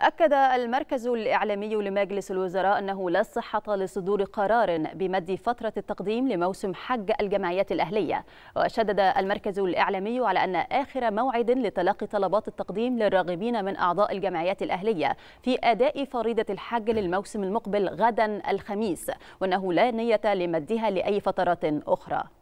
أكد المركز الإعلامي لمجلس الوزراء أنه لا صحة لصدور قرار بمد فترة التقديم لموسم حج الجمعيات الأهلية وشدد المركز الإعلامي على أن آخر موعد لتلقي طلبات التقديم للراغبين من أعضاء الجمعيات الأهلية في أداء فريضة الحج للموسم المقبل غدا الخميس وأنه لا نية لمدها لأي فترة أخرى